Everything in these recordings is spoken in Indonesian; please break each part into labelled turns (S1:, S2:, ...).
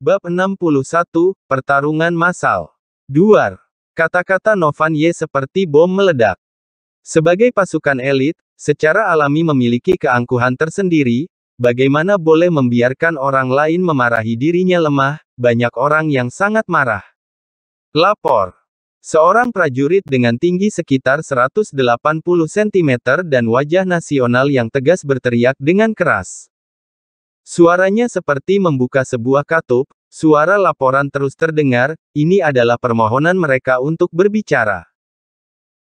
S1: Bab 61, Pertarungan Masal. Duar. Kata-kata Novan Ye seperti bom meledak. Sebagai pasukan elit, secara alami memiliki keangkuhan tersendiri, bagaimana boleh membiarkan orang lain memarahi dirinya lemah, banyak orang yang sangat marah. Lapor. Seorang prajurit dengan tinggi sekitar 180 cm dan wajah nasional yang tegas berteriak dengan keras. Suaranya seperti membuka sebuah katup, suara laporan terus terdengar, ini adalah permohonan mereka untuk berbicara.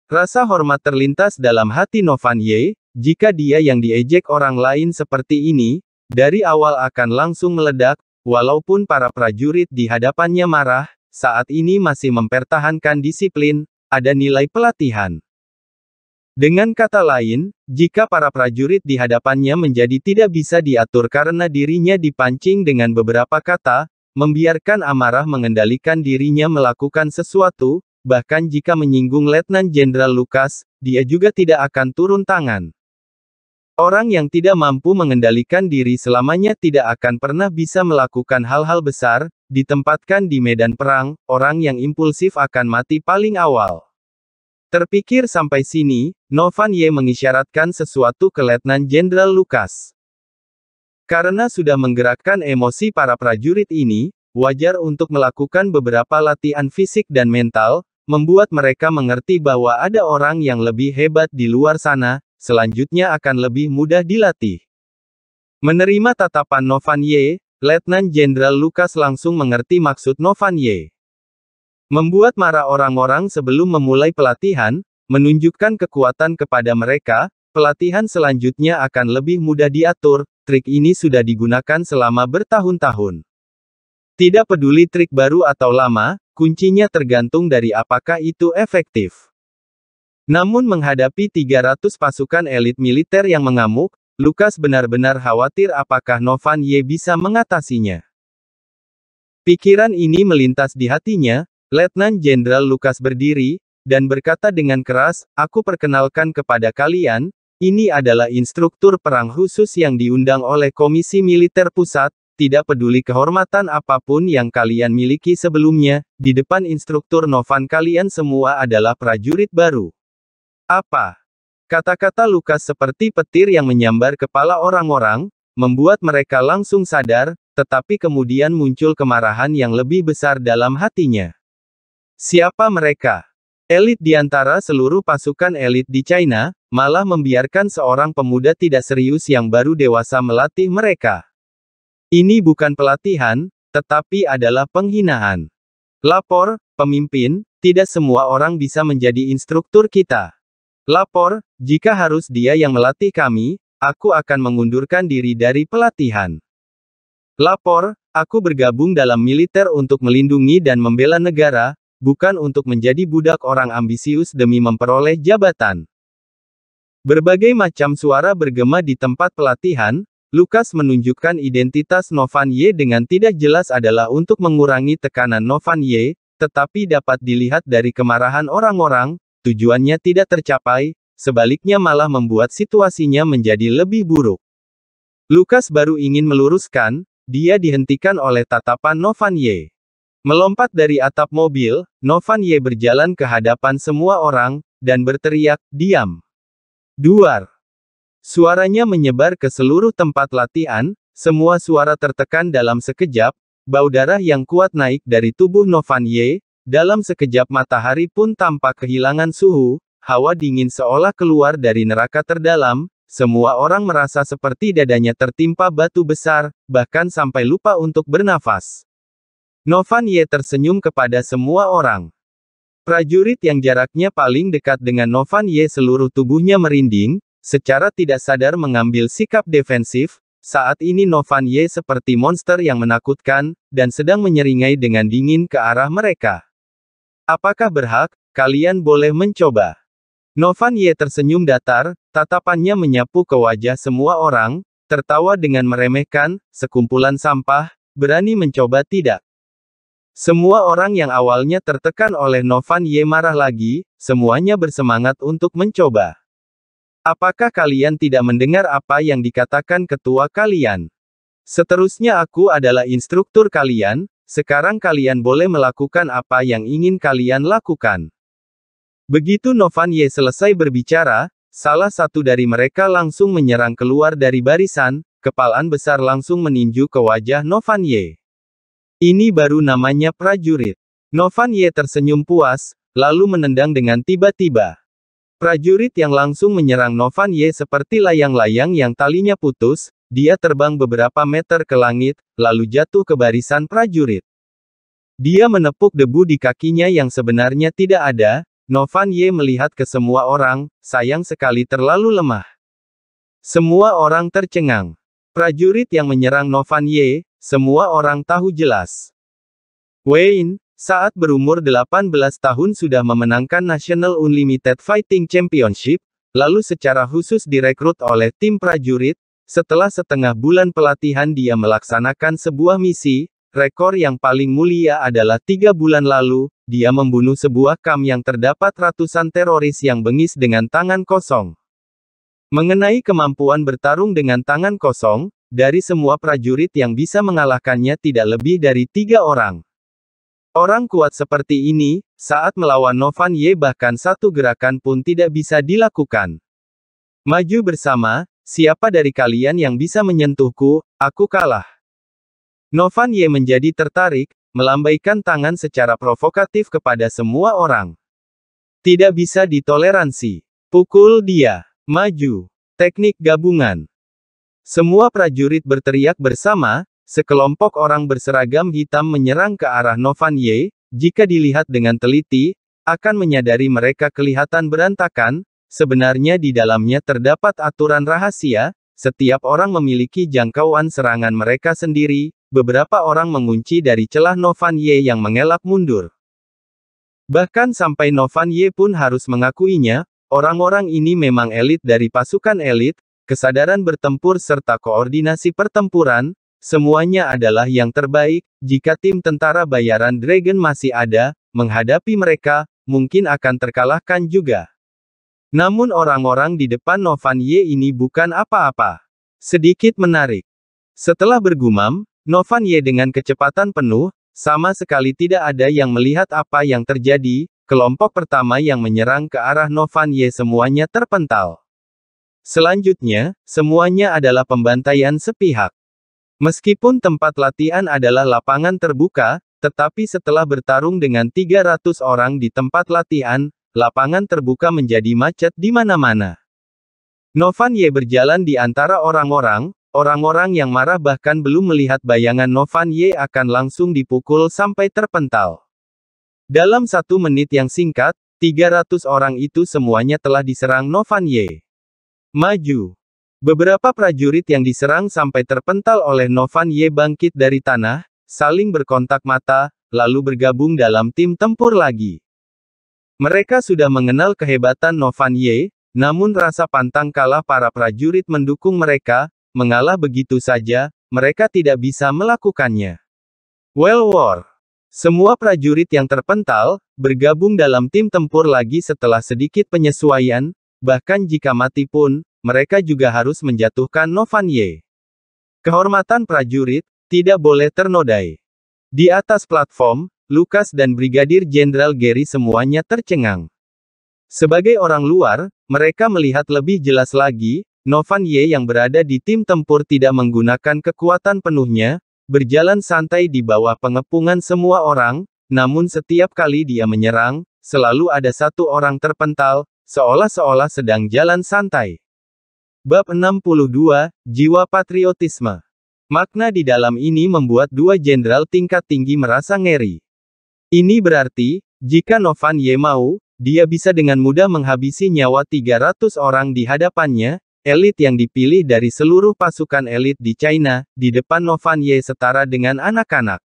S1: Rasa hormat terlintas dalam hati Novan Ye, jika dia yang diejek orang lain seperti ini, dari awal akan langsung meledak, walaupun para prajurit di hadapannya marah, saat ini masih mempertahankan disiplin, ada nilai pelatihan. Dengan kata lain, jika para prajurit di hadapannya menjadi tidak bisa diatur karena dirinya dipancing dengan beberapa kata, membiarkan amarah mengendalikan dirinya melakukan sesuatu, bahkan jika menyinggung Letnan Jenderal Lukas, dia juga tidak akan turun tangan. Orang yang tidak mampu mengendalikan diri selamanya tidak akan pernah bisa melakukan hal-hal besar, ditempatkan di medan perang, orang yang impulsif akan mati paling awal. Terpikir sampai sini, Novan Ye mengisyaratkan sesuatu ke Letnan Jenderal Lukas. Karena sudah menggerakkan emosi para prajurit ini, wajar untuk melakukan beberapa latihan fisik dan mental, membuat mereka mengerti bahwa ada orang yang lebih hebat di luar sana, selanjutnya akan lebih mudah dilatih. Menerima tatapan Novan Ye, Letnan Jenderal Lukas langsung mengerti maksud Novan Ye. Membuat marah orang-orang sebelum memulai pelatihan, menunjukkan kekuatan kepada mereka, pelatihan selanjutnya akan lebih mudah diatur, trik ini sudah digunakan selama bertahun-tahun. Tidak peduli trik baru atau lama, kuncinya tergantung dari apakah itu efektif. Namun menghadapi 300 pasukan elit militer yang mengamuk, Lukas benar-benar khawatir apakah Novan Ye bisa mengatasinya. Pikiran ini melintas di hatinya, Letnan Jenderal Lukas berdiri, dan berkata dengan keras, Aku perkenalkan kepada kalian, ini adalah instruktur perang khusus yang diundang oleh Komisi Militer Pusat, tidak peduli kehormatan apapun yang kalian miliki sebelumnya, di depan instruktur Novan kalian semua adalah prajurit baru. Apa? Kata-kata Lukas seperti petir yang menyambar kepala orang-orang, membuat mereka langsung sadar, tetapi kemudian muncul kemarahan yang lebih besar dalam hatinya. Siapa mereka? Elit di antara seluruh pasukan elit di China, malah membiarkan seorang pemuda tidak serius yang baru dewasa melatih mereka. Ini bukan pelatihan, tetapi adalah penghinaan. Lapor, pemimpin, tidak semua orang bisa menjadi instruktur kita. Lapor, jika harus dia yang melatih kami, aku akan mengundurkan diri dari pelatihan. Lapor, aku bergabung dalam militer untuk melindungi dan membela negara, bukan untuk menjadi budak orang ambisius demi memperoleh jabatan. Berbagai macam suara bergema di tempat pelatihan, Lukas menunjukkan identitas Novan Ye dengan tidak jelas adalah untuk mengurangi tekanan Novan Ye, tetapi dapat dilihat dari kemarahan orang-orang, tujuannya tidak tercapai, sebaliknya malah membuat situasinya menjadi lebih buruk. Lukas baru ingin meluruskan, dia dihentikan oleh tatapan Novan Ye. Melompat dari atap mobil, Novan Ye berjalan ke hadapan semua orang, dan berteriak, diam. Duar. Suaranya menyebar ke seluruh tempat latihan, semua suara tertekan dalam sekejap, bau darah yang kuat naik dari tubuh Novan Ye. dalam sekejap matahari pun tampak kehilangan suhu, hawa dingin seolah keluar dari neraka terdalam, semua orang merasa seperti dadanya tertimpa batu besar, bahkan sampai lupa untuk bernafas. Novan Ye tersenyum kepada semua orang. Prajurit yang jaraknya paling dekat dengan Novan Ye seluruh tubuhnya merinding, secara tidak sadar mengambil sikap defensif, saat ini Novan Ye seperti monster yang menakutkan, dan sedang menyeringai dengan dingin ke arah mereka. Apakah berhak, kalian boleh mencoba? Novan Ye tersenyum datar, tatapannya menyapu ke wajah semua orang, tertawa dengan meremehkan, sekumpulan sampah, berani mencoba tidak. Semua orang yang awalnya tertekan oleh Novan Ye marah lagi, semuanya bersemangat untuk mencoba. Apakah kalian tidak mendengar apa yang dikatakan ketua kalian? Seterusnya aku adalah instruktur kalian, sekarang kalian boleh melakukan apa yang ingin kalian lakukan. Begitu Novan Ye selesai berbicara, salah satu dari mereka langsung menyerang keluar dari barisan, kepalaan besar langsung meninju ke wajah Novan Ye. Ini baru namanya prajurit. Novan Ye tersenyum puas, lalu menendang dengan tiba-tiba. Prajurit yang langsung menyerang Novan Ye seperti layang-layang yang talinya putus, dia terbang beberapa meter ke langit, lalu jatuh ke barisan prajurit. Dia menepuk debu di kakinya yang sebenarnya tidak ada, Novan Ye melihat ke semua orang, sayang sekali terlalu lemah. Semua orang tercengang. Prajurit yang menyerang Novan Ye, semua orang tahu jelas. Wayne, saat berumur 18 tahun sudah memenangkan National Unlimited Fighting Championship, lalu secara khusus direkrut oleh tim prajurit, setelah setengah bulan pelatihan dia melaksanakan sebuah misi, rekor yang paling mulia adalah tiga bulan lalu, dia membunuh sebuah kam yang terdapat ratusan teroris yang bengis dengan tangan kosong. Mengenai kemampuan bertarung dengan tangan kosong, dari semua prajurit yang bisa mengalahkannya tidak lebih dari tiga orang. Orang kuat seperti ini, saat melawan Novan Ye bahkan satu gerakan pun tidak bisa dilakukan. Maju bersama, siapa dari kalian yang bisa menyentuhku, aku kalah. Novan Ye menjadi tertarik, melambaikan tangan secara provokatif kepada semua orang. Tidak bisa ditoleransi. Pukul dia. Maju. Teknik gabungan. Semua prajurit berteriak bersama, sekelompok orang berseragam hitam menyerang ke arah Novan Ye, jika dilihat dengan teliti, akan menyadari mereka kelihatan berantakan, sebenarnya di dalamnya terdapat aturan rahasia, setiap orang memiliki jangkauan serangan mereka sendiri, beberapa orang mengunci dari celah Novan Ye yang mengelak mundur. Bahkan sampai Novan Ye pun harus mengakuinya, orang-orang ini memang elit dari pasukan elit, kesadaran bertempur serta koordinasi pertempuran, semuanya adalah yang terbaik, jika tim tentara bayaran Dragon masih ada, menghadapi mereka, mungkin akan terkalahkan juga. Namun orang-orang di depan Novan Ye ini bukan apa-apa. Sedikit menarik. Setelah bergumam, Novan Ye dengan kecepatan penuh, sama sekali tidak ada yang melihat apa yang terjadi, kelompok pertama yang menyerang ke arah Novan Ye semuanya terpental. Selanjutnya, semuanya adalah pembantaian sepihak. Meskipun tempat latihan adalah lapangan terbuka, tetapi setelah bertarung dengan 300 orang di tempat latihan, lapangan terbuka menjadi macet di mana-mana. Novan Ye berjalan di antara orang-orang, orang-orang yang marah bahkan belum melihat bayangan Novan Ye akan langsung dipukul sampai terpental. Dalam satu menit yang singkat, 300 orang itu semuanya telah diserang Novan Ye. Maju. Beberapa prajurit yang diserang sampai terpental oleh Novan Ye bangkit dari tanah, saling berkontak mata, lalu bergabung dalam tim tempur lagi. Mereka sudah mengenal kehebatan Novan Ye, namun rasa pantang kalah para prajurit mendukung mereka, mengalah begitu saja, mereka tidak bisa melakukannya. Well War. Semua prajurit yang terpental, bergabung dalam tim tempur lagi setelah sedikit penyesuaian, Bahkan jika mati pun, mereka juga harus menjatuhkan Novan Ye. Kehormatan prajurit, tidak boleh ternodai. Di atas platform, Lukas dan Brigadir Jenderal Gary semuanya tercengang. Sebagai orang luar, mereka melihat lebih jelas lagi, Novan Ye yang berada di tim tempur tidak menggunakan kekuatan penuhnya, berjalan santai di bawah pengepungan semua orang, namun setiap kali dia menyerang, selalu ada satu orang terpental, seolah-olah sedang jalan santai. Bab 62, Jiwa Patriotisme. Makna di dalam ini membuat dua jenderal tingkat tinggi merasa ngeri. Ini berarti, jika Novan Ye mau, dia bisa dengan mudah menghabisi nyawa 300 orang di hadapannya, elit yang dipilih dari seluruh pasukan elit di China, di depan Novan Ye setara dengan anak-anak.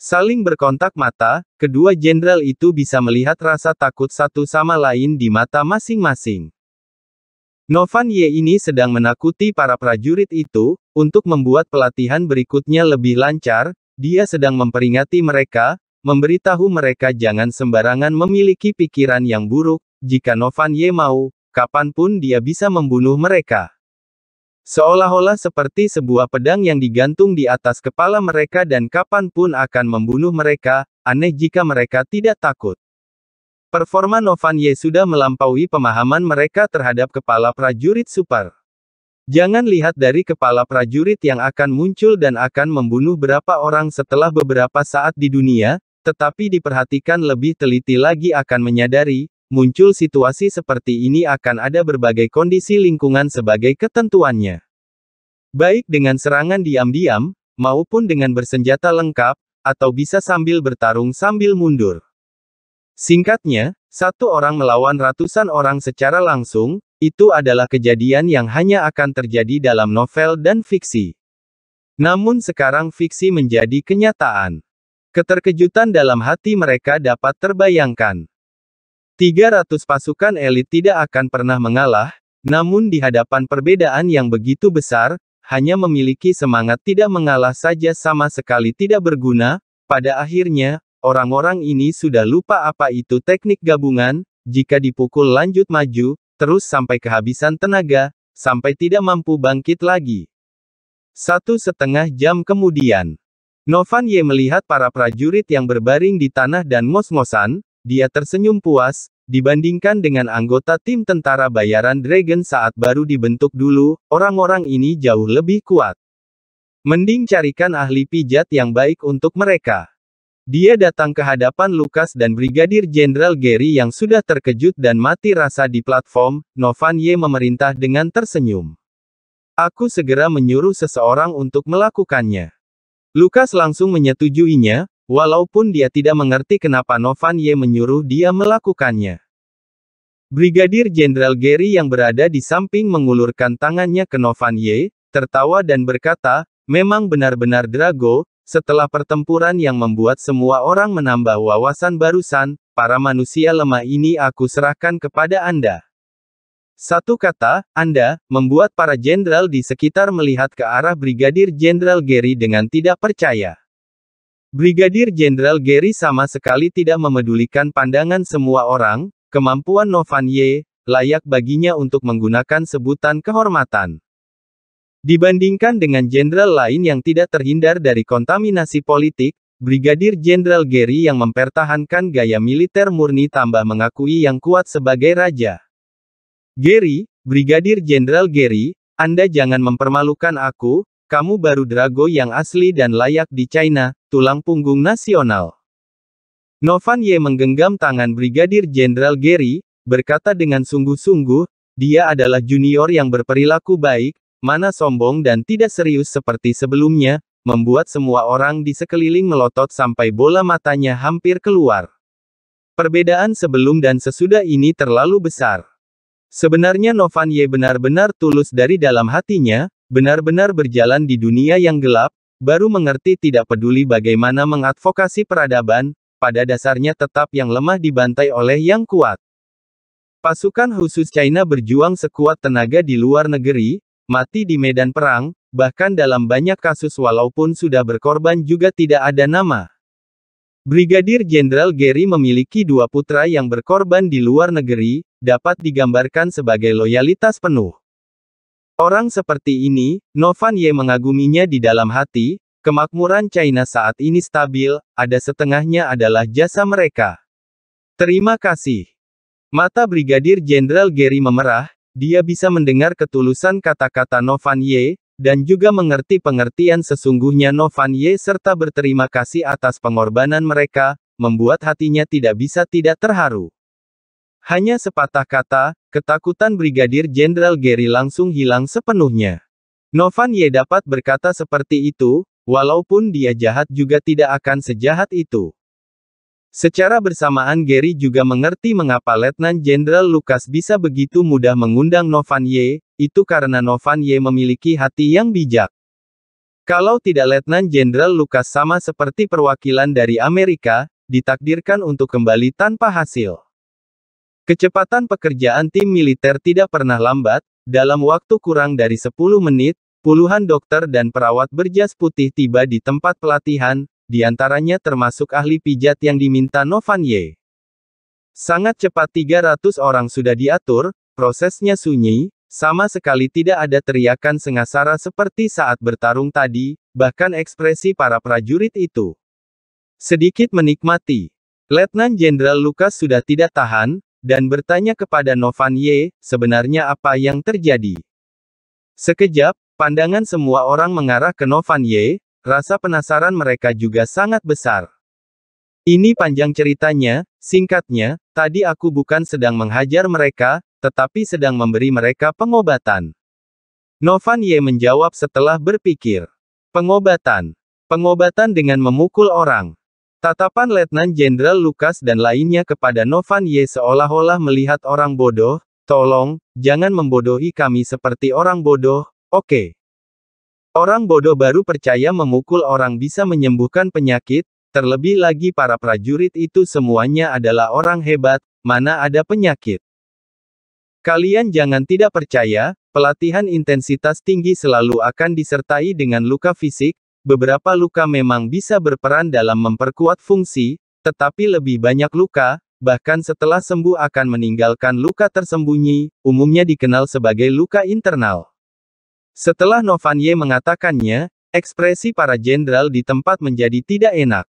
S1: Saling berkontak mata, kedua jenderal itu bisa melihat rasa takut satu sama lain di mata masing-masing. Novan Ye ini sedang menakuti para prajurit itu, untuk membuat pelatihan berikutnya lebih lancar, dia sedang memperingati mereka, memberitahu mereka jangan sembarangan memiliki pikiran yang buruk, jika Novan Ye mau, kapanpun dia bisa membunuh mereka. Seolah-olah seperti sebuah pedang yang digantung di atas kepala mereka dan kapanpun akan membunuh mereka, aneh jika mereka tidak takut. Performa Novanye sudah melampaui pemahaman mereka terhadap kepala prajurit super. Jangan lihat dari kepala prajurit yang akan muncul dan akan membunuh berapa orang setelah beberapa saat di dunia, tetapi diperhatikan lebih teliti lagi akan menyadari, muncul situasi seperti ini akan ada berbagai kondisi lingkungan sebagai ketentuannya. Baik dengan serangan diam-diam, maupun dengan bersenjata lengkap, atau bisa sambil bertarung sambil mundur. Singkatnya, satu orang melawan ratusan orang secara langsung, itu adalah kejadian yang hanya akan terjadi dalam novel dan fiksi. Namun sekarang fiksi menjadi kenyataan. Keterkejutan dalam hati mereka dapat terbayangkan. 300 pasukan elit tidak akan pernah mengalah, namun di hadapan perbedaan yang begitu besar, hanya memiliki semangat tidak mengalah saja sama sekali tidak berguna, pada akhirnya, orang-orang ini sudah lupa apa itu teknik gabungan, jika dipukul lanjut maju, terus sampai kehabisan tenaga, sampai tidak mampu bangkit lagi. Satu setengah jam kemudian, Novan Ye melihat para prajurit yang berbaring di tanah dan ngos-ngosan, dia tersenyum puas, dibandingkan dengan anggota tim tentara bayaran Dragon saat baru dibentuk dulu, orang-orang ini jauh lebih kuat. Mending carikan ahli pijat yang baik untuk mereka. Dia datang ke hadapan Lukas dan Brigadir Jenderal Gary yang sudah terkejut dan mati rasa di platform, Novan Ye memerintah dengan tersenyum. Aku segera menyuruh seseorang untuk melakukannya. Lukas langsung menyetujuinya, Walaupun dia tidak mengerti kenapa Novan Ye menyuruh dia melakukannya. Brigadir Jenderal Gary yang berada di samping mengulurkan tangannya ke Novan Ye, tertawa dan berkata, memang benar-benar Drago, setelah pertempuran yang membuat semua orang menambah wawasan barusan, para manusia lemah ini aku serahkan kepada Anda. Satu kata, Anda, membuat para jenderal di sekitar melihat ke arah Brigadir Jenderal Gary dengan tidak percaya. Brigadir Jenderal Gary sama sekali tidak memedulikan pandangan semua orang, kemampuan Novan Ye, layak baginya untuk menggunakan sebutan kehormatan. Dibandingkan dengan jenderal lain yang tidak terhindar dari kontaminasi politik, Brigadir Jenderal Gary yang mempertahankan gaya militer murni tambah mengakui yang kuat sebagai raja. Gary, Brigadir Jenderal Gary, Anda jangan mempermalukan aku, kamu baru Drago yang asli dan layak di China, tulang punggung nasional. Novan Ye menggenggam tangan Brigadir Jenderal Gary, berkata dengan sungguh-sungguh, dia adalah junior yang berperilaku baik, mana sombong dan tidak serius seperti sebelumnya, membuat semua orang di sekeliling melotot sampai bola matanya hampir keluar. Perbedaan sebelum dan sesudah ini terlalu besar. Sebenarnya Novan Ye benar-benar tulus dari dalam hatinya, benar-benar berjalan di dunia yang gelap, baru mengerti tidak peduli bagaimana mengadvokasi peradaban, pada dasarnya tetap yang lemah dibantai oleh yang kuat. Pasukan khusus China berjuang sekuat tenaga di luar negeri, mati di medan perang, bahkan dalam banyak kasus walaupun sudah berkorban juga tidak ada nama. Brigadir Jenderal Gary memiliki dua putra yang berkorban di luar negeri, dapat digambarkan sebagai loyalitas penuh. Orang seperti ini, Novan Ye mengaguminya di dalam hati, kemakmuran China saat ini stabil, ada setengahnya adalah jasa mereka. Terima kasih. Mata Brigadir Jenderal Gary memerah, dia bisa mendengar ketulusan kata-kata Novan Ye, dan juga mengerti pengertian sesungguhnya Novan Ye serta berterima kasih atas pengorbanan mereka, membuat hatinya tidak bisa tidak terharu. Hanya sepatah kata, Ketakutan Brigadir Jenderal Gary langsung hilang sepenuhnya. Novan Ye dapat berkata seperti itu, walaupun dia jahat juga tidak akan sejahat itu. Secara bersamaan Gary juga mengerti mengapa Letnan Jenderal Lukas bisa begitu mudah mengundang Novan Ye, itu karena Novan Ye memiliki hati yang bijak. Kalau tidak Letnan Jenderal Lukas sama seperti perwakilan dari Amerika, ditakdirkan untuk kembali tanpa hasil. Kecepatan pekerjaan tim militer tidak pernah lambat, dalam waktu kurang dari 10 menit, puluhan dokter dan perawat berjas putih tiba di tempat pelatihan, diantaranya termasuk ahli pijat yang diminta Novan Ye. Sangat cepat 300 orang sudah diatur, prosesnya sunyi, sama sekali tidak ada teriakan sengasara seperti saat bertarung tadi, bahkan ekspresi para prajurit itu. Sedikit menikmati. Letnan Jenderal Lukas sudah tidak tahan, dan bertanya kepada Novan Ye, sebenarnya apa yang terjadi. Sekejap, pandangan semua orang mengarah ke Novan Ye, rasa penasaran mereka juga sangat besar. Ini panjang ceritanya, singkatnya, tadi aku bukan sedang menghajar mereka, tetapi sedang memberi mereka pengobatan. Novan Ye menjawab setelah berpikir. Pengobatan. Pengobatan dengan memukul orang. Tatapan Letnan Jenderal Lukas dan lainnya kepada Novan Ye seolah-olah melihat orang bodoh, tolong, jangan membodohi kami seperti orang bodoh, oke. Okay. Orang bodoh baru percaya memukul orang bisa menyembuhkan penyakit, terlebih lagi para prajurit itu semuanya adalah orang hebat, mana ada penyakit. Kalian jangan tidak percaya, pelatihan intensitas tinggi selalu akan disertai dengan luka fisik, Beberapa luka memang bisa berperan dalam memperkuat fungsi, tetapi lebih banyak luka, bahkan setelah sembuh akan meninggalkan luka tersembunyi, umumnya dikenal sebagai luka internal. Setelah Novanye mengatakannya, ekspresi para jenderal di tempat menjadi tidak enak.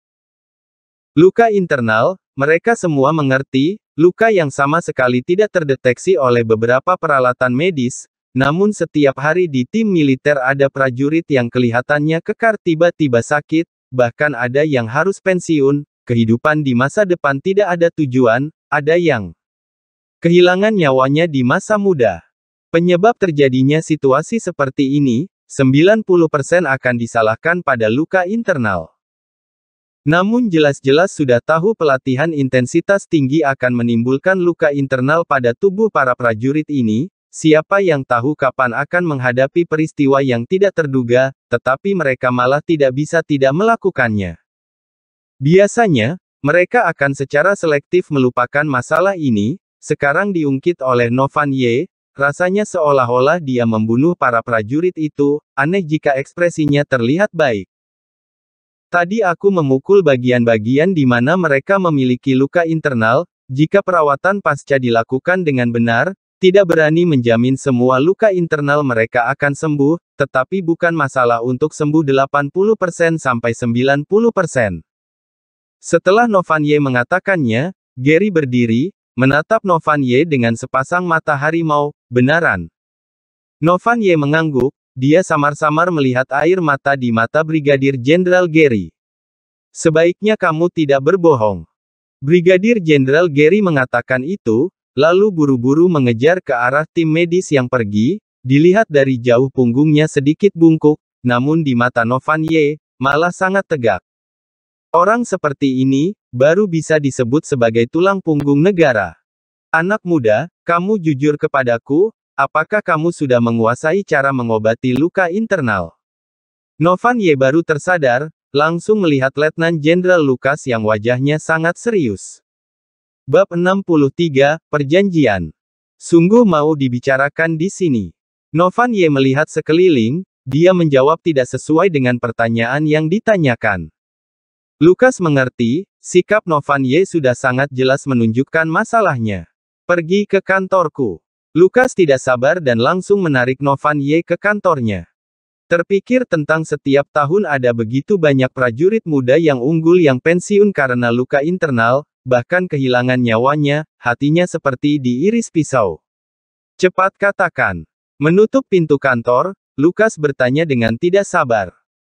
S1: Luka internal, mereka semua mengerti, luka yang sama sekali tidak terdeteksi oleh beberapa peralatan medis, namun setiap hari di tim militer ada prajurit yang kelihatannya kekar tiba-tiba sakit, bahkan ada yang harus pensiun, kehidupan di masa depan tidak ada tujuan, ada yang kehilangan nyawanya di masa muda. Penyebab terjadinya situasi seperti ini, 90% akan disalahkan pada luka internal. Namun jelas-jelas sudah tahu pelatihan intensitas tinggi akan menimbulkan luka internal pada tubuh para prajurit ini, Siapa yang tahu kapan akan menghadapi peristiwa yang tidak terduga, tetapi mereka malah tidak bisa tidak melakukannya. Biasanya, mereka akan secara selektif melupakan masalah ini, sekarang diungkit oleh Novan Ye, rasanya seolah-olah dia membunuh para prajurit itu, aneh jika ekspresinya terlihat baik. Tadi aku memukul bagian-bagian di mana mereka memiliki luka internal, jika perawatan pasca dilakukan dengan benar, tidak berani menjamin semua luka internal mereka akan sembuh, tetapi bukan masalah untuk sembuh 80% sampai 90%. Setelah Novan Ye mengatakannya, Gary berdiri, menatap Novan Ye dengan sepasang mata harimau, benaran. Novan Ye mengangguk, dia samar-samar melihat air mata di mata Brigadir Jenderal Gary. Sebaiknya kamu tidak berbohong. Brigadir Jenderal Gary mengatakan itu, lalu buru-buru mengejar ke arah tim medis yang pergi, dilihat dari jauh punggungnya sedikit bungkuk, namun di mata Novan Ye, malah sangat tegak. Orang seperti ini, baru bisa disebut sebagai tulang punggung negara. Anak muda, kamu jujur kepadaku, apakah kamu sudah menguasai cara mengobati luka internal? Novan Ye baru tersadar, langsung melihat Letnan Jenderal Lukas yang wajahnya sangat serius. Bab 63, Perjanjian. Sungguh mau dibicarakan di sini. Novan Ye melihat sekeliling, dia menjawab tidak sesuai dengan pertanyaan yang ditanyakan. Lukas mengerti, sikap Novan Ye sudah sangat jelas menunjukkan masalahnya. Pergi ke kantorku. Lukas tidak sabar dan langsung menarik Novan Ye ke kantornya. Terpikir tentang setiap tahun ada begitu banyak prajurit muda yang unggul yang pensiun karena luka internal, bahkan kehilangan nyawanya, hatinya seperti diiris pisau. Cepat katakan. Menutup pintu kantor, Lukas bertanya dengan tidak sabar.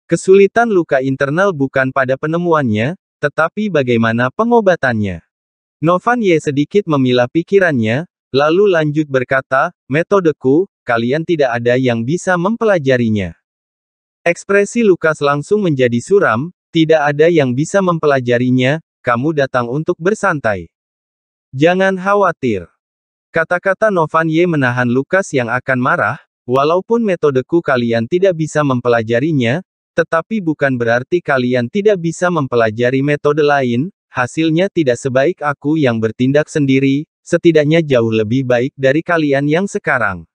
S1: Kesulitan luka internal bukan pada penemuannya, tetapi bagaimana pengobatannya. Novan Y sedikit memilah pikirannya, lalu lanjut berkata, metodeku, kalian tidak ada yang bisa mempelajarinya. Ekspresi Lukas langsung menjadi suram, tidak ada yang bisa mempelajarinya, kamu datang untuk bersantai. Jangan khawatir. Kata-kata Novan Ye menahan Lukas yang akan marah, walaupun metodeku kalian tidak bisa mempelajarinya, tetapi bukan berarti kalian tidak bisa mempelajari metode lain, hasilnya tidak sebaik aku yang bertindak sendiri, setidaknya jauh lebih baik dari kalian yang sekarang.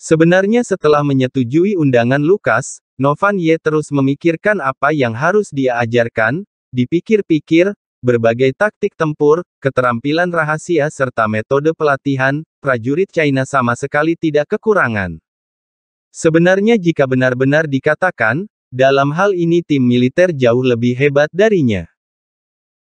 S1: Sebenarnya setelah menyetujui undangan Lukas, Novan Ye terus memikirkan apa yang harus dia ajarkan, Dipikir-pikir, berbagai taktik tempur, keterampilan rahasia serta metode pelatihan, prajurit China sama sekali tidak kekurangan. Sebenarnya jika benar-benar dikatakan, dalam hal ini tim militer jauh lebih hebat darinya.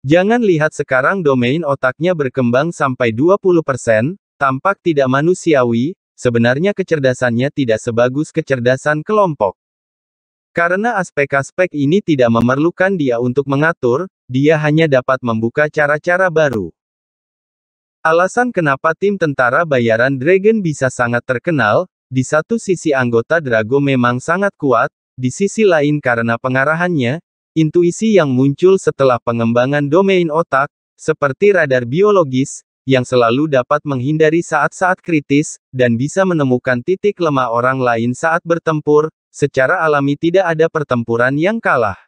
S1: Jangan lihat sekarang domain otaknya berkembang sampai 20%, tampak tidak manusiawi, sebenarnya kecerdasannya tidak sebagus kecerdasan kelompok. Karena aspek-aspek ini tidak memerlukan dia untuk mengatur, dia hanya dapat membuka cara-cara baru. Alasan kenapa tim tentara bayaran Dragon bisa sangat terkenal, di satu sisi anggota Drago memang sangat kuat, di sisi lain karena pengarahannya, intuisi yang muncul setelah pengembangan domain otak, seperti radar biologis, yang selalu dapat menghindari saat-saat kritis, dan bisa menemukan titik lemah orang lain saat bertempur, secara alami tidak ada pertempuran yang kalah.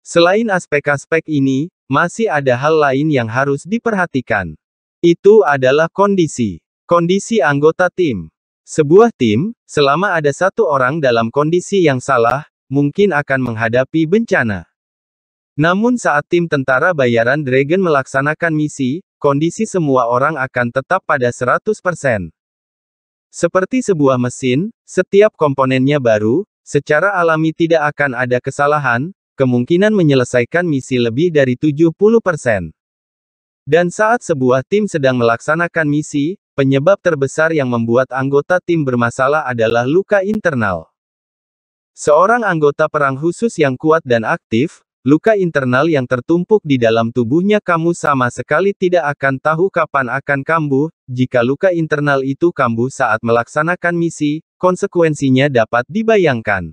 S1: Selain aspek-aspek ini, masih ada hal lain yang harus diperhatikan. Itu adalah kondisi. Kondisi anggota tim. Sebuah tim, selama ada satu orang dalam kondisi yang salah, mungkin akan menghadapi bencana. Namun saat tim tentara bayaran Dragon melaksanakan misi, kondisi semua orang akan tetap pada 100%. Seperti sebuah mesin, setiap komponennya baru, secara alami tidak akan ada kesalahan, kemungkinan menyelesaikan misi lebih dari 70%. Dan saat sebuah tim sedang melaksanakan misi, penyebab terbesar yang membuat anggota tim bermasalah adalah luka internal. Seorang anggota perang khusus yang kuat dan aktif, Luka internal yang tertumpuk di dalam tubuhnya kamu sama sekali tidak akan tahu kapan akan kambuh, jika luka internal itu kambuh saat melaksanakan misi, konsekuensinya dapat dibayangkan.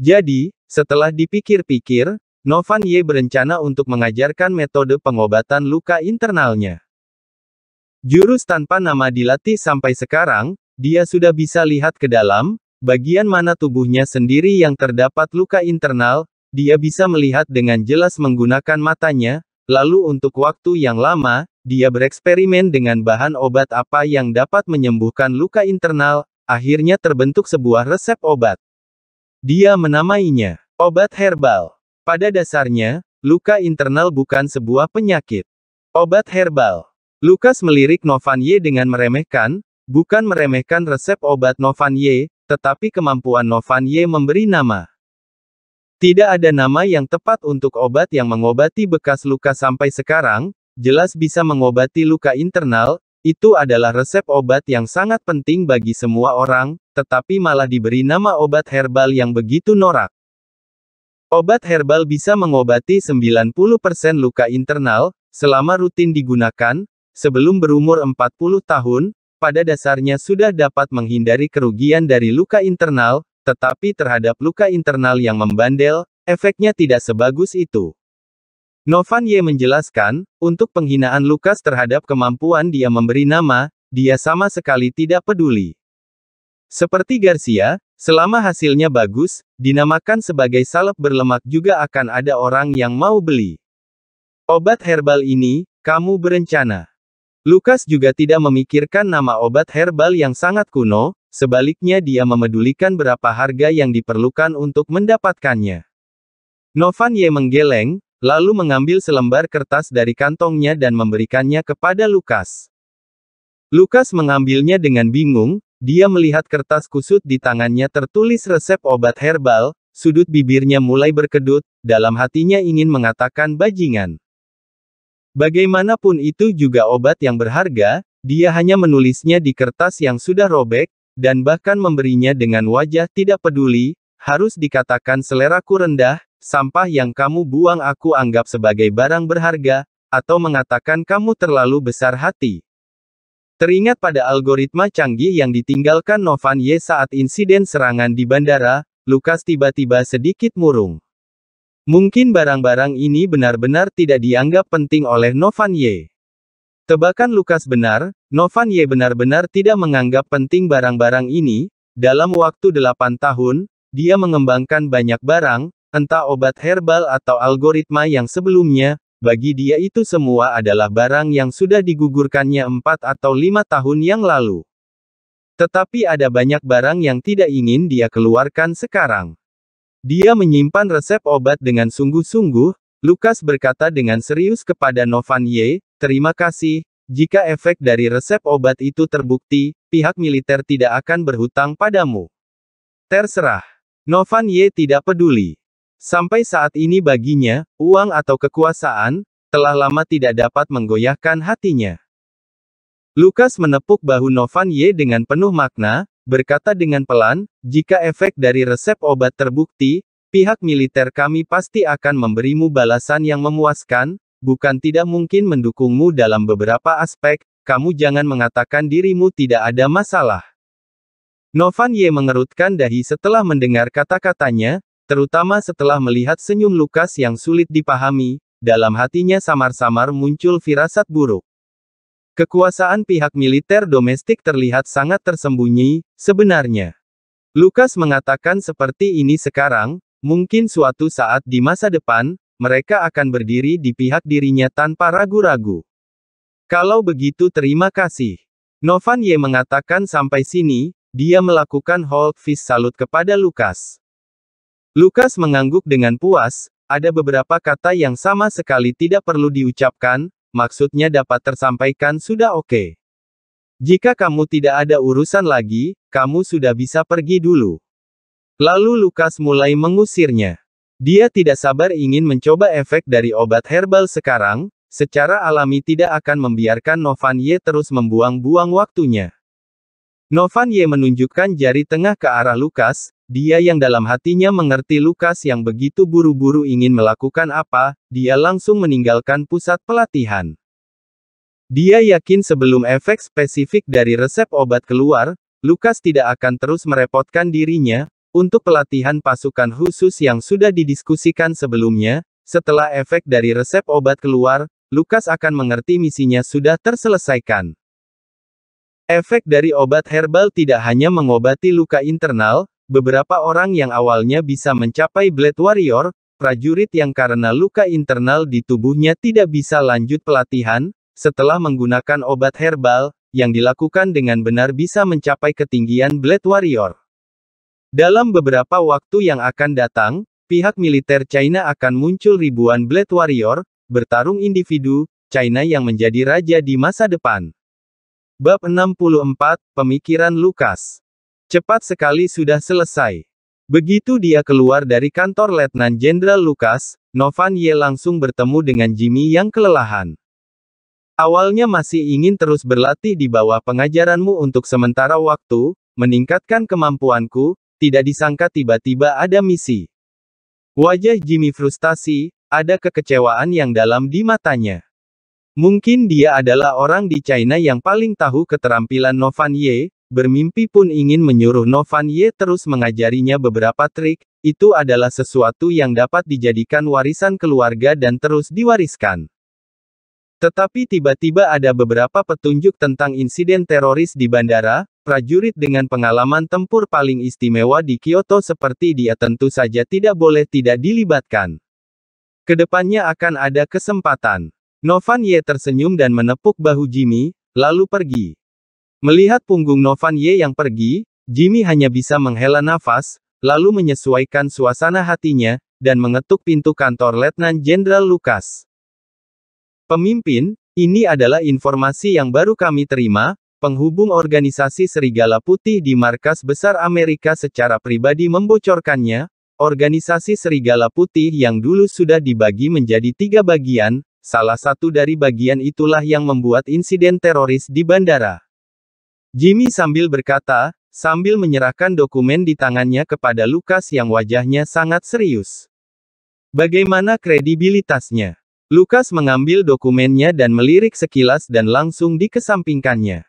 S1: Jadi, setelah dipikir-pikir, Novan Ye berencana untuk mengajarkan metode pengobatan luka internalnya. Jurus tanpa nama dilatih sampai sekarang, dia sudah bisa lihat ke dalam, bagian mana tubuhnya sendiri yang terdapat luka internal, dia bisa melihat dengan jelas menggunakan matanya, lalu untuk waktu yang lama, dia bereksperimen dengan bahan obat apa yang dapat menyembuhkan luka internal, akhirnya terbentuk sebuah resep obat. Dia menamainya obat herbal. Pada dasarnya, luka internal bukan sebuah penyakit. Obat herbal. Lukas melirik Novan Ye dengan meremehkan, bukan meremehkan resep obat Novan Ye, tetapi kemampuan Novan Ye memberi nama. Tidak ada nama yang tepat untuk obat yang mengobati bekas luka sampai sekarang, jelas bisa mengobati luka internal, itu adalah resep obat yang sangat penting bagi semua orang, tetapi malah diberi nama obat herbal yang begitu norak. Obat herbal bisa mengobati 90% luka internal, selama rutin digunakan, sebelum berumur 40 tahun, pada dasarnya sudah dapat menghindari kerugian dari luka internal, tetapi terhadap luka internal yang membandel, efeknya tidak sebagus itu. Novan Ye menjelaskan, untuk penghinaan Lukas terhadap kemampuan dia memberi nama, dia sama sekali tidak peduli. Seperti Garcia, selama hasilnya bagus, dinamakan sebagai salep berlemak juga akan ada orang yang mau beli. Obat herbal ini, kamu berencana. Lukas juga tidak memikirkan nama obat herbal yang sangat kuno, Sebaliknya dia memedulikan berapa harga yang diperlukan untuk mendapatkannya. Novan Ye menggeleng, lalu mengambil selembar kertas dari kantongnya dan memberikannya kepada Lukas. Lukas mengambilnya dengan bingung, dia melihat kertas kusut di tangannya tertulis resep obat herbal, sudut bibirnya mulai berkedut, dalam hatinya ingin mengatakan bajingan. Bagaimanapun itu juga obat yang berharga, dia hanya menulisnya di kertas yang sudah robek, dan bahkan memberinya dengan wajah tidak peduli, harus dikatakan seleraku rendah, sampah yang kamu buang aku anggap sebagai barang berharga, atau mengatakan kamu terlalu besar hati. Teringat pada algoritma canggih yang ditinggalkan Novan Ye saat insiden serangan di bandara, Lukas tiba-tiba sedikit murung. Mungkin barang-barang ini benar-benar tidak dianggap penting oleh Novan Ye. Tebakan Lukas benar, Novan Ye benar-benar tidak menganggap penting barang-barang ini, dalam waktu 8 tahun, dia mengembangkan banyak barang, entah obat herbal atau algoritma yang sebelumnya, bagi dia itu semua adalah barang yang sudah digugurkannya 4 atau 5 tahun yang lalu. Tetapi ada banyak barang yang tidak ingin dia keluarkan sekarang. Dia menyimpan resep obat dengan sungguh-sungguh, Lukas berkata dengan serius kepada Novan Ye, Terima kasih. Jika efek dari resep obat itu terbukti, pihak militer tidak akan berhutang padamu. Terserah. Novan Ye tidak peduli. Sampai saat ini baginya, uang atau kekuasaan, telah lama tidak dapat menggoyahkan hatinya. Lukas menepuk bahu Novan Ye dengan penuh makna, berkata dengan pelan, jika efek dari resep obat terbukti, pihak militer kami pasti akan memberimu balasan yang memuaskan, Bukan tidak mungkin mendukungmu dalam beberapa aspek, kamu jangan mengatakan dirimu tidak ada masalah. Novan Ye mengerutkan dahi setelah mendengar kata-katanya, terutama setelah melihat senyum Lukas yang sulit dipahami, dalam hatinya samar-samar muncul firasat buruk. Kekuasaan pihak militer domestik terlihat sangat tersembunyi, sebenarnya. Lukas mengatakan seperti ini sekarang, mungkin suatu saat di masa depan, mereka akan berdiri di pihak dirinya tanpa ragu-ragu. Kalau begitu terima kasih. Novan Ye mengatakan sampai sini, dia melakukan hold fist salut kepada Lukas. Lukas mengangguk dengan puas, ada beberapa kata yang sama sekali tidak perlu diucapkan, maksudnya dapat tersampaikan sudah oke. Okay. Jika kamu tidak ada urusan lagi, kamu sudah bisa pergi dulu. Lalu Lukas mulai mengusirnya. Dia tidak sabar ingin mencoba efek dari obat herbal sekarang, secara alami tidak akan membiarkan Novan Ye terus membuang-buang waktunya. Novan Ye menunjukkan jari tengah ke arah Lukas, dia yang dalam hatinya mengerti Lukas yang begitu buru-buru ingin melakukan apa, dia langsung meninggalkan pusat pelatihan. Dia yakin sebelum efek spesifik dari resep obat keluar, Lukas tidak akan terus merepotkan dirinya, untuk pelatihan pasukan khusus yang sudah didiskusikan sebelumnya, setelah efek dari resep obat keluar, Lukas akan mengerti misinya sudah terselesaikan. Efek dari obat herbal tidak hanya mengobati luka internal, beberapa orang yang awalnya bisa mencapai Blade Warrior, prajurit yang karena luka internal di tubuhnya tidak bisa lanjut pelatihan, setelah menggunakan obat herbal, yang dilakukan dengan benar bisa mencapai ketinggian Blade Warrior. Dalam beberapa waktu yang akan datang, pihak militer China akan muncul ribuan Blade Warrior, bertarung individu, China yang menjadi raja di masa depan. Bab 64, Pemikiran Lukas. Cepat sekali sudah selesai. Begitu dia keluar dari kantor Letnan Jenderal Lukas, Novan Ye langsung bertemu dengan Jimmy yang kelelahan. Awalnya masih ingin terus berlatih di bawah pengajaranmu untuk sementara waktu, meningkatkan kemampuanku, tidak disangka tiba-tiba ada misi. Wajah Jimmy frustasi, ada kekecewaan yang dalam di matanya. Mungkin dia adalah orang di China yang paling tahu keterampilan Novan Ye, bermimpi pun ingin menyuruh Novan Ye terus mengajarinya beberapa trik, itu adalah sesuatu yang dapat dijadikan warisan keluarga dan terus diwariskan. Tetapi tiba-tiba ada beberapa petunjuk tentang insiden teroris di bandara, prajurit dengan pengalaman tempur paling istimewa di Kyoto seperti dia tentu saja tidak boleh tidak dilibatkan. Kedepannya akan ada kesempatan. Novan Ye tersenyum dan menepuk bahu Jimmy, lalu pergi. Melihat punggung Novan Ye yang pergi, Jimmy hanya bisa menghela nafas, lalu menyesuaikan suasana hatinya, dan mengetuk pintu kantor Letnan Jenderal Lukas. Pemimpin, ini adalah informasi yang baru kami terima, penghubung organisasi Serigala Putih di markas besar Amerika secara pribadi membocorkannya, organisasi Serigala Putih yang dulu sudah dibagi menjadi tiga bagian, salah satu dari bagian itulah yang membuat insiden teroris di bandara. Jimmy sambil berkata, sambil menyerahkan dokumen di tangannya kepada Lukas yang wajahnya sangat serius. Bagaimana kredibilitasnya? Lukas mengambil dokumennya dan melirik sekilas dan langsung dikesampingkannya.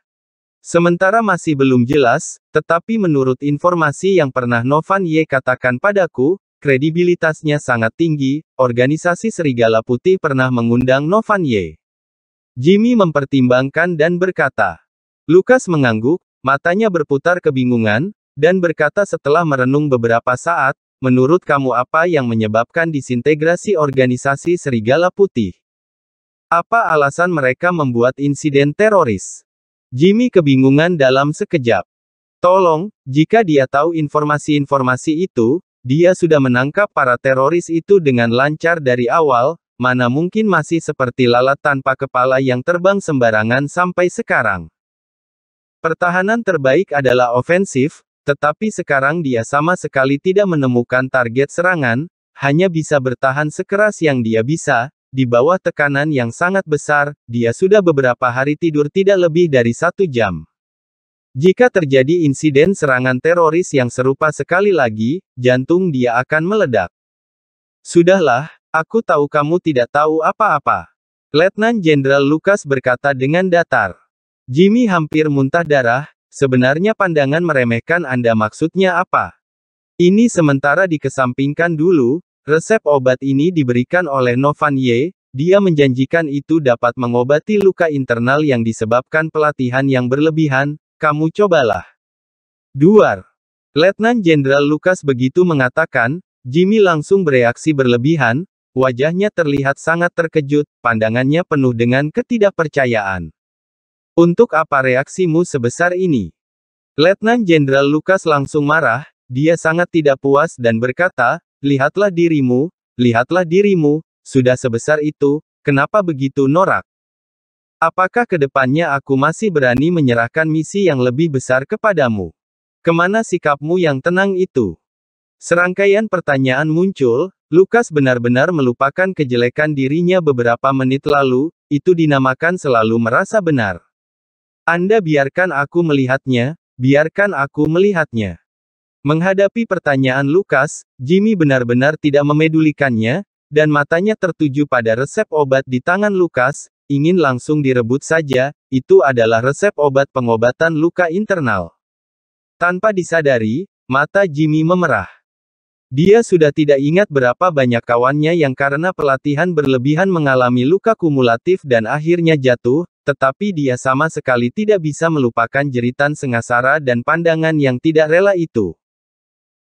S1: Sementara masih belum jelas, tetapi menurut informasi yang pernah Novan Ye katakan padaku, kredibilitasnya sangat tinggi, organisasi Serigala Putih pernah mengundang Novan Ye. Jimmy mempertimbangkan dan berkata. Lukas mengangguk, matanya berputar kebingungan, dan berkata setelah merenung beberapa saat, menurut kamu apa yang menyebabkan disintegrasi organisasi Serigala Putih? Apa alasan mereka membuat insiden teroris? Jimmy kebingungan dalam sekejap. Tolong, jika dia tahu informasi-informasi itu, dia sudah menangkap para teroris itu dengan lancar dari awal, mana mungkin masih seperti lalat tanpa kepala yang terbang sembarangan sampai sekarang. Pertahanan terbaik adalah ofensif, tetapi sekarang dia sama sekali tidak menemukan target serangan, hanya bisa bertahan sekeras yang dia bisa, di bawah tekanan yang sangat besar, dia sudah beberapa hari tidur tidak lebih dari satu jam. Jika terjadi insiden serangan teroris yang serupa sekali lagi, jantung dia akan meledak. Sudahlah, aku tahu kamu tidak tahu apa-apa. Letnan Jenderal Lukas berkata dengan datar. Jimmy hampir muntah darah, sebenarnya pandangan meremehkan Anda maksudnya apa? Ini sementara dikesampingkan dulu, Resep obat ini diberikan oleh Novan Ye, Dia menjanjikan itu dapat mengobati luka internal yang disebabkan pelatihan yang berlebihan. Kamu cobalah. Duar. Letnan Jenderal Lukas begitu mengatakan, Jimmy langsung bereaksi berlebihan, wajahnya terlihat sangat terkejut, pandangannya penuh dengan ketidakpercayaan. Untuk apa reaksimu sebesar ini? Letnan Jenderal Lukas langsung marah, dia sangat tidak puas dan berkata, Lihatlah dirimu, lihatlah dirimu, sudah sebesar itu, kenapa begitu norak? Apakah kedepannya aku masih berani menyerahkan misi yang lebih besar kepadamu? Kemana sikapmu yang tenang itu? Serangkaian pertanyaan muncul, Lukas benar-benar melupakan kejelekan dirinya beberapa menit lalu, itu dinamakan selalu merasa benar. Anda biarkan aku melihatnya, biarkan aku melihatnya. Menghadapi pertanyaan Lukas, Jimmy benar-benar tidak memedulikannya, dan matanya tertuju pada resep obat di tangan Lukas, ingin langsung direbut saja, itu adalah resep obat pengobatan luka internal. Tanpa disadari, mata Jimmy memerah. Dia sudah tidak ingat berapa banyak kawannya yang karena pelatihan berlebihan mengalami luka kumulatif dan akhirnya jatuh, tetapi dia sama sekali tidak bisa melupakan jeritan sengasara dan pandangan yang tidak rela itu.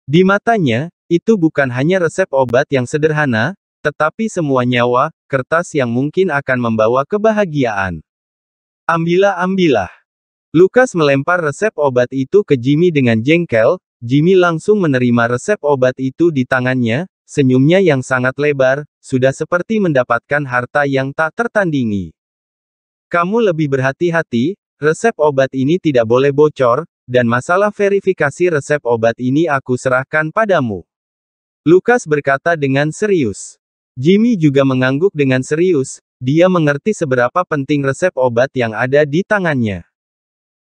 S1: Di matanya, itu bukan hanya resep obat yang sederhana, tetapi semua nyawa, kertas yang mungkin akan membawa kebahagiaan. Ambillah, ambillah. Lukas melempar resep obat itu ke Jimmy dengan jengkel, Jimmy langsung menerima resep obat itu di tangannya, senyumnya yang sangat lebar, sudah seperti mendapatkan harta yang tak tertandingi. Kamu lebih berhati-hati, resep obat ini tidak boleh bocor, dan masalah verifikasi resep obat ini aku serahkan padamu. Lukas berkata dengan serius. Jimmy juga mengangguk dengan serius, dia mengerti seberapa penting resep obat yang ada di tangannya.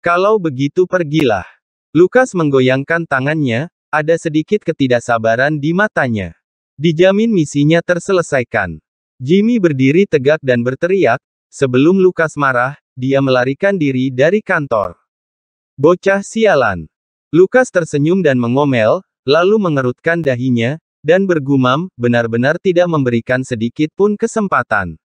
S1: Kalau begitu pergilah. Lukas menggoyangkan tangannya, ada sedikit ketidaksabaran di matanya. Dijamin misinya terselesaikan. Jimmy berdiri tegak dan berteriak, sebelum Lukas marah, dia melarikan diri dari kantor. Bocah sialan. Lukas tersenyum dan mengomel, lalu mengerutkan dahinya, dan bergumam, benar-benar tidak memberikan sedikit pun kesempatan.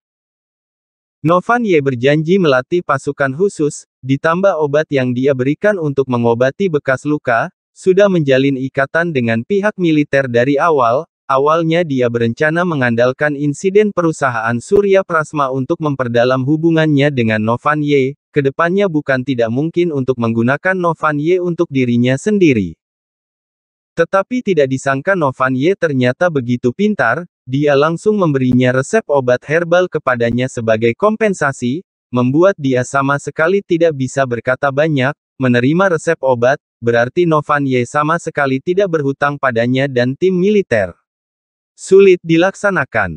S1: Novan Ye berjanji melatih pasukan khusus, ditambah obat yang dia berikan untuk mengobati bekas luka, sudah menjalin ikatan dengan pihak militer dari awal, Awalnya dia berencana mengandalkan insiden perusahaan Surya Prasma untuk memperdalam hubungannya dengan Novan Ye, Kedepannya bukan tidak mungkin untuk menggunakan Novan Ye untuk dirinya sendiri. Tetapi tidak disangka Novan Ye ternyata begitu pintar, dia langsung memberinya resep obat herbal kepadanya sebagai kompensasi, membuat dia sama sekali tidak bisa berkata banyak, menerima resep obat, berarti Novan Ye sama sekali tidak berhutang padanya dan tim militer. Sulit dilaksanakan.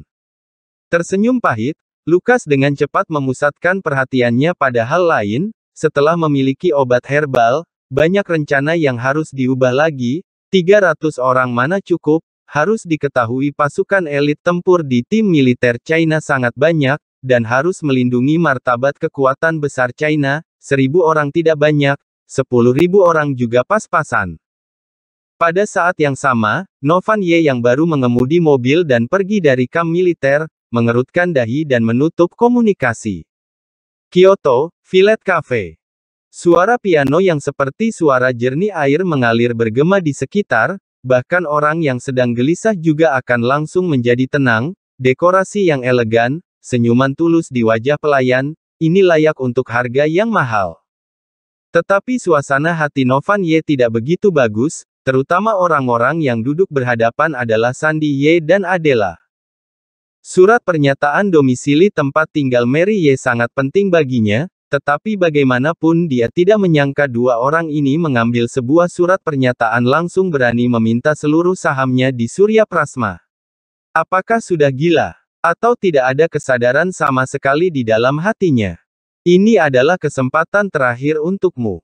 S1: Tersenyum pahit, Lukas dengan cepat memusatkan perhatiannya pada hal lain, setelah memiliki obat herbal, banyak rencana yang harus diubah lagi, 300 orang mana cukup, harus diketahui pasukan elit tempur di tim militer China sangat banyak, dan harus melindungi martabat kekuatan besar China, 1000 orang tidak banyak, 10.000 orang juga pas-pasan. Pada saat yang sama, Novan Ye yang baru mengemudi mobil dan pergi dari kamp militer, mengerutkan dahi dan menutup komunikasi. Kyoto, fillet Cafe. Suara piano yang seperti suara jernih air mengalir bergema di sekitar, bahkan orang yang sedang gelisah juga akan langsung menjadi tenang, dekorasi yang elegan, senyuman tulus di wajah pelayan, ini layak untuk harga yang mahal. Tetapi suasana hati Novan Ye tidak begitu bagus, terutama orang-orang yang duduk berhadapan adalah Sandi Ye dan Adela. Surat pernyataan domisili tempat tinggal Mary Ye sangat penting baginya, tetapi bagaimanapun dia tidak menyangka dua orang ini mengambil sebuah surat pernyataan langsung berani meminta seluruh sahamnya di Surya Prasma. Apakah sudah gila? Atau tidak ada kesadaran sama sekali di dalam hatinya? Ini adalah kesempatan terakhir untukmu.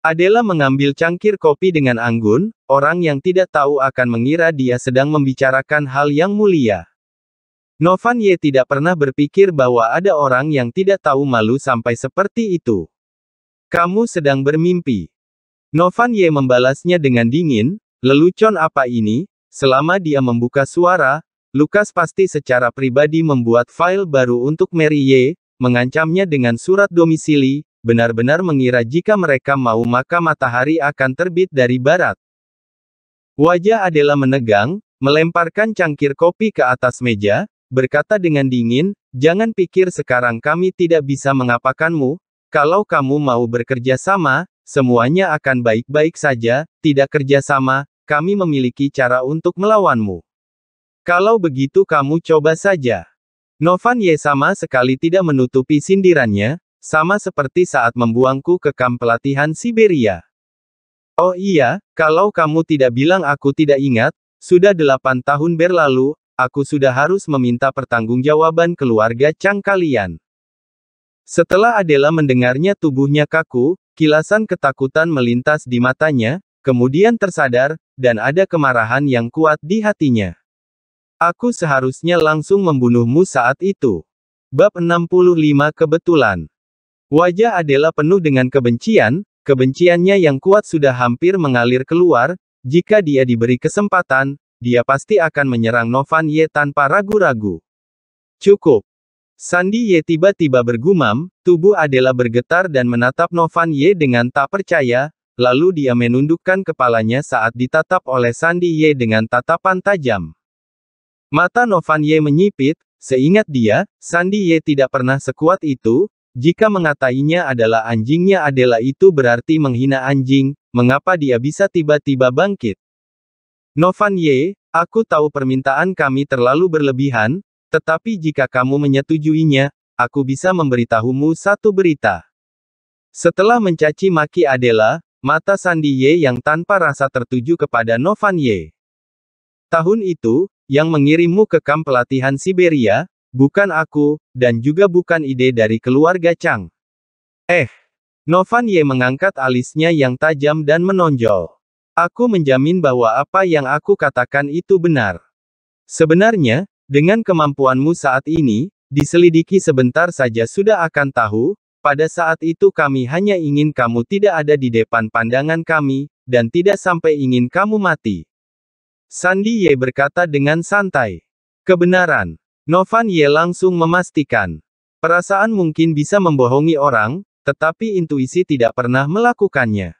S1: Adela mengambil cangkir kopi dengan anggun, orang yang tidak tahu akan mengira dia sedang membicarakan hal yang mulia. Novan Ye tidak pernah berpikir bahwa ada orang yang tidak tahu malu sampai seperti itu. Kamu sedang bermimpi. Novan Ye membalasnya dengan dingin, lelucon apa ini, selama dia membuka suara, Lukas pasti secara pribadi membuat file baru untuk Mary Ye, mengancamnya dengan surat domisili, benar-benar mengira jika mereka mau maka matahari akan terbit dari barat. Wajah Adela menegang, melemparkan cangkir kopi ke atas meja, berkata dengan dingin, jangan pikir sekarang kami tidak bisa mengapakanmu, kalau kamu mau bekerja sama, semuanya akan baik-baik saja, tidak kerja sama, kami memiliki cara untuk melawanmu. Kalau begitu kamu coba saja. Novan Ye sama sekali tidak menutupi sindirannya, sama seperti saat membuangku ke kamp pelatihan Siberia. Oh iya, kalau kamu tidak bilang aku tidak ingat, sudah delapan tahun berlalu, Aku sudah harus meminta pertanggungjawaban keluarga Chang kalian. Setelah Adela mendengarnya tubuhnya kaku, kilasan ketakutan melintas di matanya, kemudian tersadar, dan ada kemarahan yang kuat di hatinya. Aku seharusnya langsung membunuhmu saat itu. Bab 65 Kebetulan Wajah Adela penuh dengan kebencian, kebenciannya yang kuat sudah hampir mengalir keluar, jika dia diberi kesempatan, dia pasti akan menyerang Novan Ye tanpa ragu-ragu. Cukup. Sandi Ye tiba-tiba bergumam, tubuh Adela bergetar dan menatap Novan Ye dengan tak percaya, lalu dia menundukkan kepalanya saat ditatap oleh Sandi Ye dengan tatapan tajam. Mata Novan Ye menyipit, seingat dia, Sandi Ye tidak pernah sekuat itu, jika mengatainya adalah anjingnya Adela itu berarti menghina anjing, mengapa dia bisa tiba-tiba bangkit? Novan Ye, aku tahu permintaan kami terlalu berlebihan, tetapi jika kamu menyetujuinya, aku bisa memberitahumu satu berita. Setelah mencaci maki Adela, mata Sandi Ye yang tanpa rasa tertuju kepada Novan Ye. Tahun itu, yang mengirimmu ke kamp pelatihan Siberia, bukan aku, dan juga bukan ide dari keluarga Chang. Eh, Novan Ye mengangkat alisnya yang tajam dan menonjol. Aku menjamin bahwa apa yang aku katakan itu benar. Sebenarnya, dengan kemampuanmu saat ini, diselidiki sebentar saja sudah akan tahu, pada saat itu kami hanya ingin kamu tidak ada di depan pandangan kami, dan tidak sampai ingin kamu mati. Sandi Ye berkata dengan santai. Kebenaran. Novan Ye langsung memastikan. Perasaan mungkin bisa membohongi orang, tetapi intuisi tidak pernah melakukannya.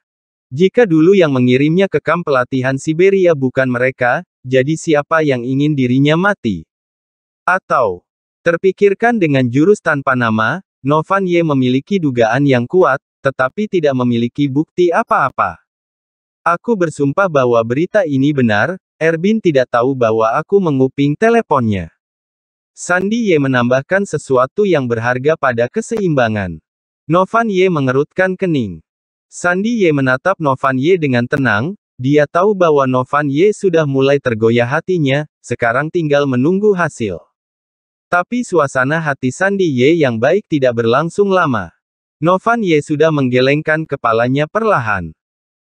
S1: Jika dulu yang mengirimnya ke kamp pelatihan Siberia bukan mereka, jadi siapa yang ingin dirinya mati? Atau, terpikirkan dengan jurus tanpa nama, Novan Ye memiliki dugaan yang kuat, tetapi tidak memiliki bukti apa-apa. Aku bersumpah bahwa berita ini benar, Erbin tidak tahu bahwa aku menguping teleponnya. Sandi Ye menambahkan sesuatu yang berharga pada keseimbangan. Novan Ye mengerutkan kening. Sandi Ye menatap Novan Ye dengan tenang, dia tahu bahwa Novan Ye sudah mulai tergoyah hatinya, sekarang tinggal menunggu hasil. Tapi suasana hati Sandi Ye yang baik tidak berlangsung lama. Novan Ye sudah menggelengkan kepalanya perlahan.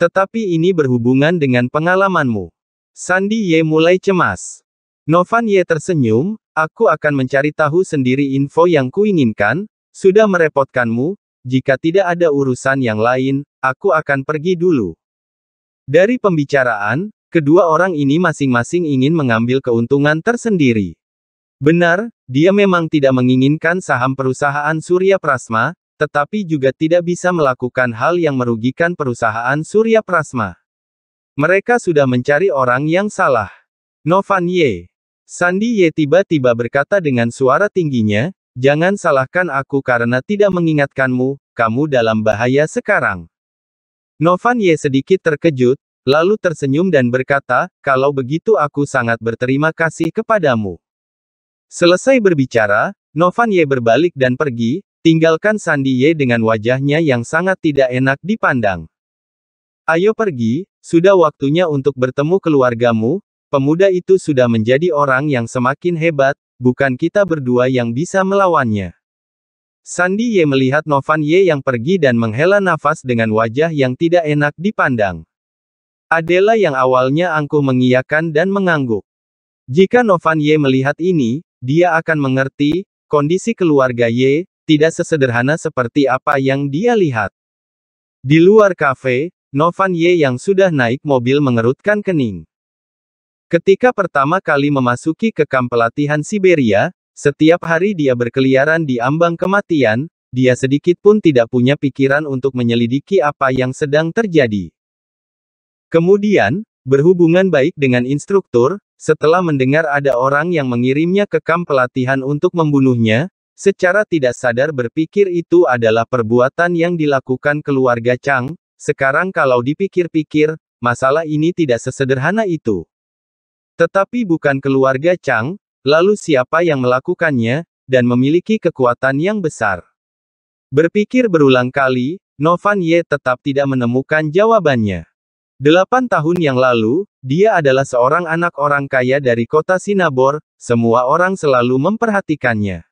S1: Tetapi ini berhubungan dengan pengalamanmu. Sandi Ye mulai cemas. Novan Ye tersenyum, aku akan mencari tahu sendiri info yang kuinginkan, sudah merepotkanmu, jika tidak ada urusan yang lain, Aku akan pergi dulu. Dari pembicaraan, kedua orang ini masing-masing ingin mengambil keuntungan tersendiri. Benar, dia memang tidak menginginkan saham perusahaan Surya Prasma, tetapi juga tidak bisa melakukan hal yang merugikan perusahaan Surya Prasma. Mereka sudah mencari orang yang salah. Novan Ye. Sandi Ye tiba-tiba berkata dengan suara tingginya, Jangan salahkan aku karena tidak mengingatkanmu, kamu dalam bahaya sekarang. Novan Ye sedikit terkejut, lalu tersenyum dan berkata, kalau begitu aku sangat berterima kasih kepadamu. Selesai berbicara, Novan Ye berbalik dan pergi, tinggalkan Sandi Ye dengan wajahnya yang sangat tidak enak dipandang. Ayo pergi, sudah waktunya untuk bertemu keluargamu, pemuda itu sudah menjadi orang yang semakin hebat, bukan kita berdua yang bisa melawannya. Sandi Ye melihat Novan Ye yang pergi dan menghela nafas dengan wajah yang tidak enak dipandang. Adela yang awalnya angkuh mengiyakan dan mengangguk. Jika Novan Ye melihat ini, dia akan mengerti, kondisi keluarga Ye, tidak sesederhana seperti apa yang dia lihat. Di luar kafe, Novan Ye yang sudah naik mobil mengerutkan kening. Ketika pertama kali memasuki ke kamp pelatihan Siberia, setiap hari dia berkeliaran di ambang kematian, dia sedikit pun tidak punya pikiran untuk menyelidiki apa yang sedang terjadi. Kemudian, berhubungan baik dengan instruktur, setelah mendengar ada orang yang mengirimnya ke kamp pelatihan untuk membunuhnya, secara tidak sadar berpikir itu adalah perbuatan yang dilakukan keluarga Chang, sekarang kalau dipikir-pikir, masalah ini tidak sesederhana itu. Tetapi bukan keluarga Chang, Lalu siapa yang melakukannya, dan memiliki kekuatan yang besar? Berpikir berulang kali, Novan Ye tetap tidak menemukan jawabannya. Delapan tahun yang lalu, dia adalah seorang anak orang kaya dari kota Sinabor, semua orang selalu memperhatikannya.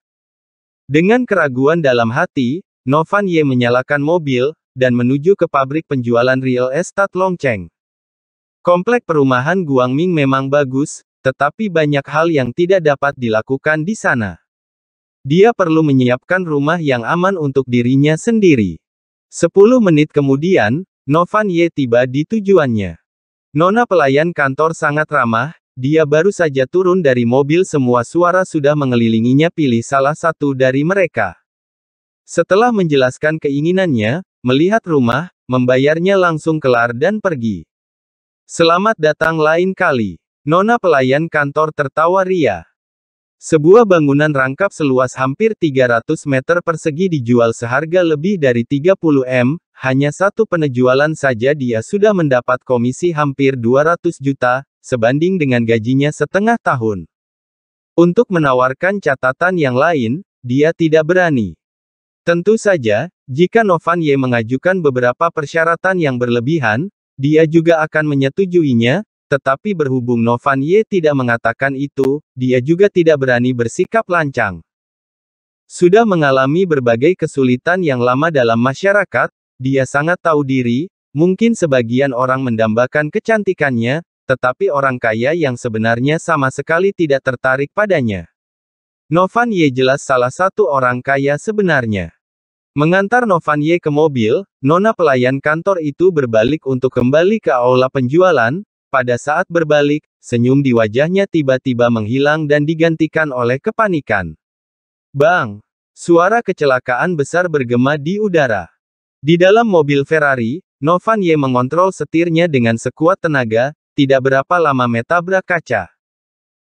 S1: Dengan keraguan dalam hati, Novan Ye menyalakan mobil, dan menuju ke pabrik penjualan real estate Longcheng. Komplek perumahan Guangming memang bagus, tetapi banyak hal yang tidak dapat dilakukan di sana. Dia perlu menyiapkan rumah yang aman untuk dirinya sendiri. Sepuluh menit kemudian, Novan Ye tiba di tujuannya. Nona pelayan kantor sangat ramah, dia baru saja turun dari mobil semua suara sudah mengelilinginya pilih salah satu dari mereka. Setelah menjelaskan keinginannya, melihat rumah, membayarnya langsung kelar dan pergi. Selamat datang lain kali. Nona pelayan kantor tertawa ria. Sebuah bangunan rangkap seluas hampir 300 meter persegi dijual seharga lebih dari 30 M, hanya satu penjualan saja dia sudah mendapat komisi hampir 200 juta, sebanding dengan gajinya setengah tahun. Untuk menawarkan catatan yang lain, dia tidak berani. Tentu saja, jika Novan Ye mengajukan beberapa persyaratan yang berlebihan, dia juga akan menyetujuinya, tetapi berhubung Novan Ye tidak mengatakan itu, dia juga tidak berani bersikap lancang. Sudah mengalami berbagai kesulitan yang lama dalam masyarakat, dia sangat tahu diri, mungkin sebagian orang mendambakan kecantikannya, tetapi orang kaya yang sebenarnya sama sekali tidak tertarik padanya. Novan Ye jelas salah satu orang kaya sebenarnya. Mengantar Novan Ye ke mobil, nona pelayan kantor itu berbalik untuk kembali ke aula penjualan, pada saat berbalik, senyum di wajahnya tiba-tiba menghilang dan digantikan oleh kepanikan. Bang! Suara kecelakaan besar bergema di udara. Di dalam mobil Ferrari, Novan Ye mengontrol setirnya dengan sekuat tenaga, tidak berapa lama metabrak kaca.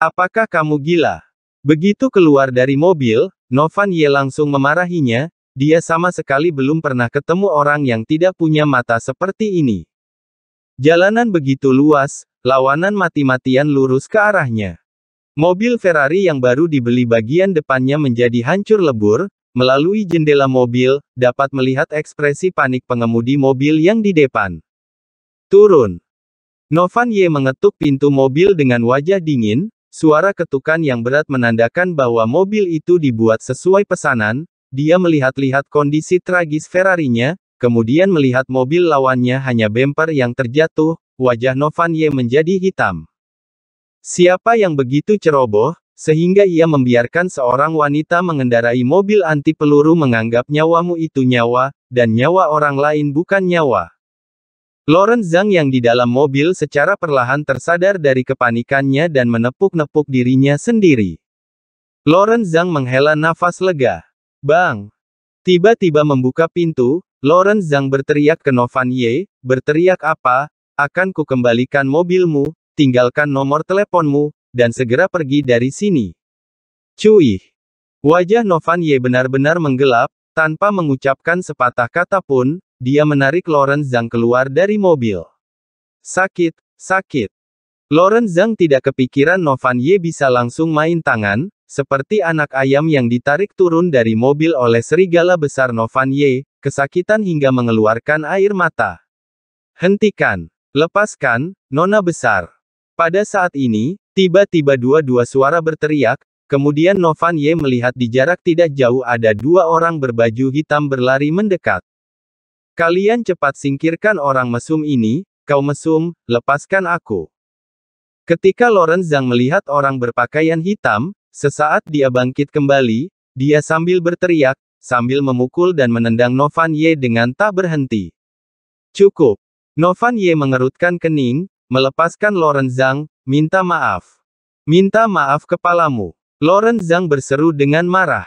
S1: Apakah kamu gila? Begitu keluar dari mobil, Novan Ye langsung memarahinya, dia sama sekali belum pernah ketemu orang yang tidak punya mata seperti ini. Jalanan begitu luas, lawanan mati-matian lurus ke arahnya. Mobil Ferrari yang baru dibeli bagian depannya menjadi hancur lebur, melalui jendela mobil, dapat melihat ekspresi panik pengemudi mobil yang di depan. Turun. Novan Ye mengetuk pintu mobil dengan wajah dingin, suara ketukan yang berat menandakan bahwa mobil itu dibuat sesuai pesanan, dia melihat-lihat kondisi tragis Ferrarinya, Kemudian melihat mobil lawannya hanya bemper yang terjatuh, wajah Novan Ye menjadi hitam. Siapa yang begitu ceroboh, sehingga ia membiarkan seorang wanita mengendarai mobil anti peluru menganggap nyawamu itu nyawa, dan nyawa orang lain bukan nyawa. Lawrence Zhang yang di dalam mobil secara perlahan tersadar dari kepanikannya dan menepuk-nepuk dirinya sendiri. Lawrence Zhang menghela nafas lega. Bang! Tiba-tiba membuka pintu, Lawrence Zhang berteriak ke Novan Ye, berteriak apa, akan ku kembalikan mobilmu, tinggalkan nomor teleponmu, dan segera pergi dari sini. Cui. Wajah Novan Ye benar-benar menggelap, tanpa mengucapkan sepatah kata pun, dia menarik Lawrence Zhang keluar dari mobil. Sakit, sakit. Lawrence Zhang tidak kepikiran Novan Ye bisa langsung main tangan, seperti anak ayam yang ditarik turun dari mobil oleh serigala besar Novan Ye, kesakitan hingga mengeluarkan air mata. Hentikan, lepaskan, nona besar. Pada saat ini, tiba-tiba dua-dua suara berteriak, kemudian Novan Ye melihat di jarak tidak jauh ada dua orang berbaju hitam berlari mendekat. Kalian cepat singkirkan orang mesum ini, kau mesum, lepaskan aku. Ketika Lawrence Zhang melihat orang berpakaian hitam, sesaat dia bangkit kembali, dia sambil berteriak, sambil memukul dan menendang Novan Ye dengan tak berhenti. Cukup. Novan Ye mengerutkan kening, melepaskan Loren Zhang, minta maaf. Minta maaf kepalamu. Loren Zhang berseru dengan marah.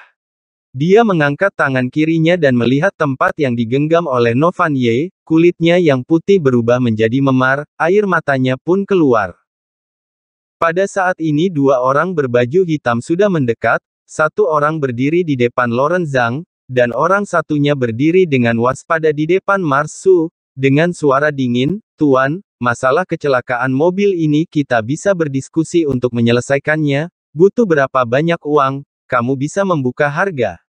S1: Dia mengangkat tangan kirinya dan melihat tempat yang digenggam oleh Novan Ye, kulitnya yang putih berubah menjadi memar, air matanya pun keluar. Pada saat ini dua orang berbaju hitam sudah mendekat, satu orang berdiri di depan Loren Zhang, dan orang satunya berdiri dengan waspada di depan Marsu, dengan suara dingin, Tuan, masalah kecelakaan mobil ini kita bisa berdiskusi untuk menyelesaikannya, butuh berapa banyak uang, kamu bisa membuka harga.